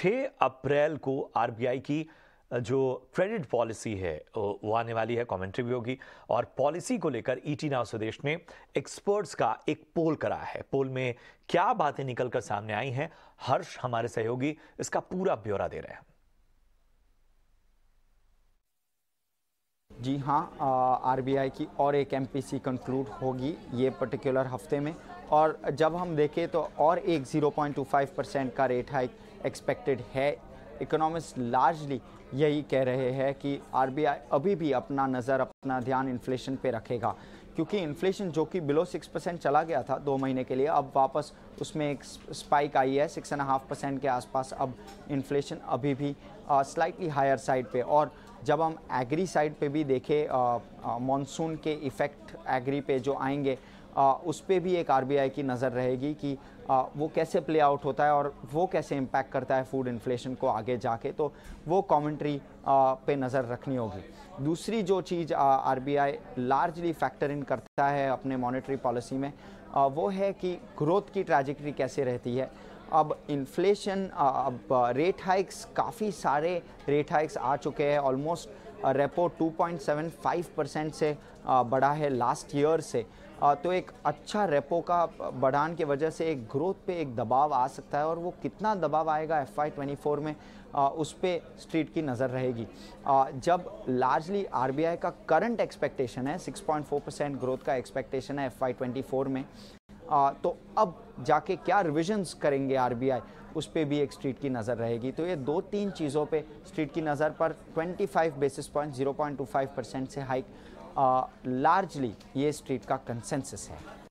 6 अप्रैल को आरबीआई की जो क्रेडिट पॉलिसी है वो आने वाली है कमेंट्री भी होगी और पॉलिसी को लेकर ईटी नाव स्वदेश ने एक्सपर्ट्स का एक पोल करा है पोल में क्या बातें निकलकर सामने आई हैं हर्ष हमारे सहयोगी इसका पूरा ब्यौरा दे रहे हैं जी हाँ आरबीआई की और एक एमपीसी कंक्लूड होगी ये पर्टिकुलर हफ्ते में और जब हम देखें तो और एक 0.25 परसेंट का रेट हाइक एक्सपेक्टेड है इकोनॉमिस्ट लार्जली यही कह रहे हैं कि आरबीआई अभी भी अपना नज़र अपना ध्यान इन्फ्लेशन पे रखेगा क्योंकि इन्फ्लेशन जो कि बिलो सिक्स परसेंट चला गया था दो महीने के लिए अब वापस उसमें एक स्पाइक आई है सिक्स एंड हाफ परसेंट के आसपास अब इन्फ्लेशन अभी भी स्लाइटली हायर साइड पे और जब हम एग्री साइड पे भी देखें मानसून के इफ़ेक्ट एग्री पे जो आएंगे आ, उस पर भी एक आर की नज़र रहेगी कि आ, वो कैसे प्ले आउट होता है और वो कैसे इम्पैक्ट करता है फूड इन्फ्लेशन को आगे जाके तो वो कॉमेंट्री पे नज़र रखनी होगी दूसरी जो चीज़ आई लार्जली फैक्टर इन करता है अपने मॉनेटरी पॉलिसी में आ, वो है कि ग्रोथ की ट्रैजेक्ट्री कैसे रहती है अब इन्फ्लेशन अब रेट हाइक्स काफ़ी सारे रेट हाइक्स आ चुके हैं ऑलमोस्ट रेपो 2.75 परसेंट से uh, बढ़ा है लास्ट ईयर से uh, तो एक अच्छा रेपो का बढ़ाने की वजह से एक ग्रोथ पे एक दबाव आ सकता है और वो कितना दबाव आएगा एफ आई ट्वेंटी फोर में uh, उस पर स्ट्रीट की नज़र रहेगी जब लार्जली आर बी आई का करंट एक्सपेक्टेशन है 6.4 परसेंट ग्रोथ का एक्सपेक्टेशन है एफ आई ट्वेंटी फोर में तो अब जाके क्या रिविजन्स करेंगे आर उस पर भी एक स्ट्रीट की नज़र रहेगी तो ये दो तीन चीज़ों पे स्ट्रीट की नज़र पर 25 बेसिस पॉइंट 0.25 परसेंट से हाइक लार्जली ये स्ट्रीट का कंसेंसस है